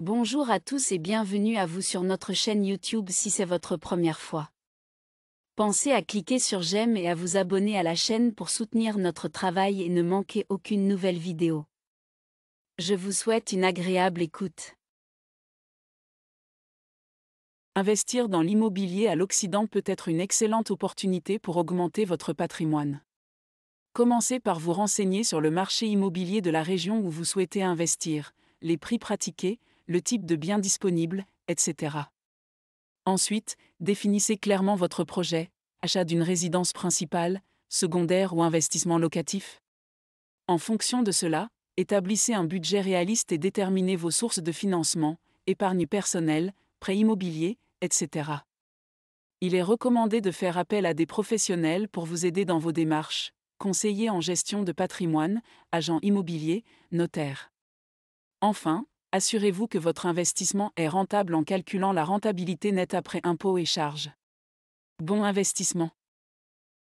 Bonjour à tous et bienvenue à vous sur notre chaîne YouTube si c'est votre première fois. Pensez à cliquer sur j'aime et à vous abonner à la chaîne pour soutenir notre travail et ne manquer aucune nouvelle vidéo. Je vous souhaite une agréable écoute. Investir dans l'immobilier à l'Occident peut être une excellente opportunité pour augmenter votre patrimoine. Commencez par vous renseigner sur le marché immobilier de la région où vous souhaitez investir, les prix pratiqués, le type de bien disponible, etc. Ensuite, définissez clairement votre projet, achat d'une résidence principale, secondaire ou investissement locatif. En fonction de cela, établissez un budget réaliste et déterminez vos sources de financement, épargne personnelle, prêt immobilier, etc. Il est recommandé de faire appel à des professionnels pour vous aider dans vos démarches, conseillers en gestion de patrimoine, agents immobiliers, notaires. Enfin, assurez-vous que votre investissement est rentable en calculant la rentabilité nette après impôts et charges. Bon investissement.